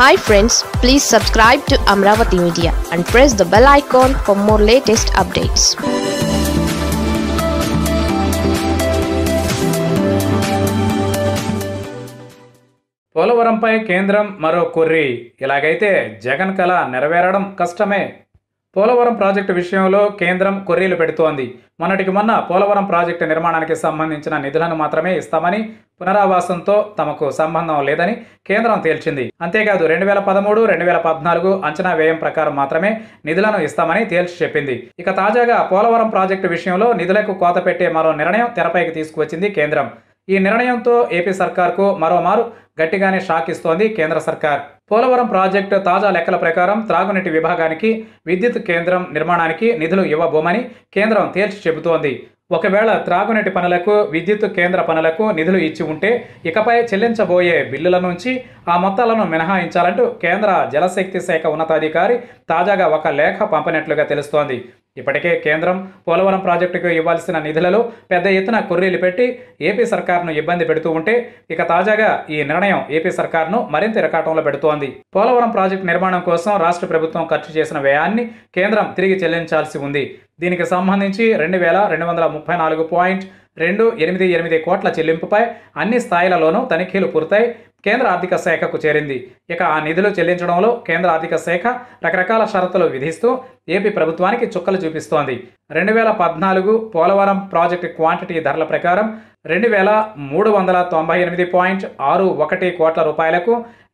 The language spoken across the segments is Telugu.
hi friends please subscribe to Amaravati media and press the bell icon for more latest updates పోలవరంపై కేంద్రం మరో కొర్రి ఇలాగైతే జగన్ కళ నెరవేరడం కష్టమే పోలవరం ప్రాజెక్టు విషయంలో కేంద్రం కొర్రీలు పెడుతోంది మొన్నటికి మొన్న పోలవరం ప్రాజెక్టు నిర్మాణానికి సంబంధించిన నిధులను మాత్రమే ఇస్తామని పునరావాసంతో తమకు సంబంధం లేదని కేంద్రం తేల్చింది అంతేకాదు రెండు వేల పదమూడు రెండు వేల పద్నాలుగు అంచనా వ్యయం ప్రకారం మాత్రమే నిధులను ఇస్తామని తేల్చి చెప్పింది ఇక తాజాగా పోలవరం ప్రాజెక్టు విషయంలో నిధులకు కోత పెట్టే మరో నిర్ణయం తెరపైకి తీసుకువచ్చింది కేంద్రం ఈ నిర్ణయంతో ఏపీ సర్కార్కు మరోమారు గట్టిగానే షాక్ ఇస్తోంది కేంద్ర సర్కార్ పోలవరం ప్రాజెక్టు తాజా లెక్కల ప్రకారం త్రాగునీటి విభాగానికి విద్యుత్ కేంద్రం నిర్మాణానికి నిధులు ఇవ్వబోమని కేంద్రం తేల్చి చెబుతోంది ఒకవేళ త్రాగునీటి పనులకు విద్యుత్ కేంద్ర పనులకు నిధులు ఇచ్చి ఉంటే ఇకపై చెల్లించబోయే బిల్లుల నుంచి ఆ మొత్తాలను మినహాయించాలంటూ కేంద్ర జలశక్తి శాఖ ఉన్నతాధికారి తాజాగా ఒక లేఖ పంపినట్లుగా తెలుస్తోంది ఇప్పటికే కేంద్రం పోలవరం ప్రాజెక్టుకు ఇవ్వాల్సిన నిధులలో పెద్ద ఎత్తున కొర్రీలు పెట్టి ఏపీ సర్కార్ను ఇబ్బంది పెడుతూ ఉంటే ఇక తాజాగా ఈ నిర్ణయం ఏపీ సర్కార్ను మరింత ఇరకాటంలో పెడుతోంది పోలవరం ప్రాజెక్టు నిర్మాణం కోసం రాష్ట్ర ప్రభుత్వం ఖర్చు చేసిన వ్యయాన్ని కేంద్రం తిరిగి చెల్లించాల్సి ఉంది దీనికి సంబంధించి రెండు వేల రెండు వందల ముప్పై నాలుగు పాయింట్ రెండు ఎనిమిది ఎనిమిది కోట్ల చెల్లింపుపై అన్ని స్థాయిలలోనూ తనిఖీలు పూర్తయి కేంద్ర ఆర్థిక శాఖకు చేరింది ఇక ఆ నిధులు చెల్లించడంలో కేంద్ర ఆర్థిక శాఖ రకరకాల షరతులు విధిస్తూ ఏపీ ప్రభుత్వానికి చుక్కలు చూపిస్తోంది రెండు వేల పద్నాలుగు పోలవరం ప్రాజెక్టు క్వాంటిటీ ధరల ప్రకారం రెండు వేల మూడు వందల తొంభై ఎనిమిది పాయింట్ ఆరు ఒకటి కోట్ల రూపాయలకు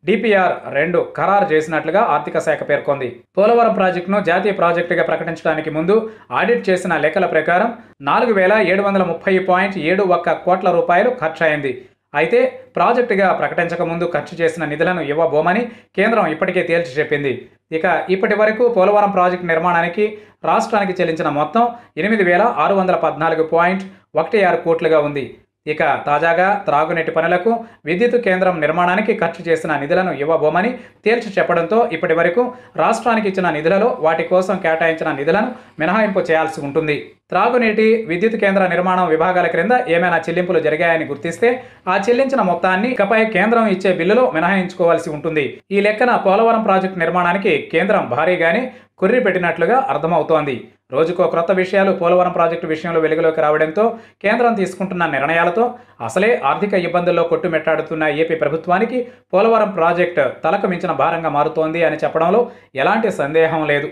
డిపిఆర్ రెండు ఖరారు చేసినట్లుగా ఆర్థిక శాఖ పేర్కొంది పోలవరం ప్రాజెక్టును జాతీయ ప్రాజెక్టుగా ప్రకటించడానికి ముందు ఆడిట్ చేసిన లెక్కల ప్రకారం నాలుగు వేల ఏడు వందల ముప్పై పాయింట్ ఏడు ఒక్క కోట్ల రూపాయలు ఖర్చయింది అయితే ప్రాజెక్టుగా ప్రకటించకముందు ఖర్చు చేసిన నిధులను ఇవ్వబోమని కేంద్రం ఇప్పటికే తేల్చి చెప్పింది ఇక ఇప్పటి వరకు పోలవరం ప్రాజెక్టు నిర్మాణానికి రాష్ట్రానికి చెల్లించిన మొత్తం ఎనిమిది వేల ఆరు వందల పద్నాలుగు పాయింట్ ఒకటి ఆరు కోట్లుగా ఉంది ఇక తాజాగా త్రాగునీటి పనులకు విద్యుత్ కేంద్రం నిర్మాణానికి ఖర్చు చేసిన నిధులను ఇవ్వబోమని తేల్చి చెప్పడంతో ఇప్పటి వరకు రాష్ట్రానికి ఇచ్చిన నిధులలో వాటి కోసం కేటాయించిన నిధులను మినహాయింపు చేయాల్సి ఉంటుంది త్రాగునీటి విద్యుత్ కేంద్ర నిర్మాణం విభాగాల క్రింద ఏమైనా చెల్లింపులు జరిగాయని గుర్తిస్తే ఆ చెల్లించిన మొత్తాన్ని ఇకపై కేంద్రం ఇచ్చే బిల్లులో మినహాయించుకోవాల్సి ఉంటుంది ఈ లెక్కన పోలవరం ప్రాజెక్టు నిర్మాణానికి కేంద్రం భారీగానే కుర్రీ పెట్టినట్లుగా అర్థమవుతోంది రోజుకో క్రొత్త విషయాలు పోలవరం ప్రాజెక్టు విషయంలో వెలుగులోకి రావడంతో కేంద్రం తీసుకుంటున్న నిర్ణయాలతో అసలే ఆర్థిక ఇబ్బందుల్లో కొట్టుమెట్టాడుతున్న ఏపీ ప్రభుత్వానికి పోలవరం ప్రాజెక్టు తలకు మించిన భారంగా మారుతోంది అని చెప్పడంలో ఎలాంటి సందేహం లేదు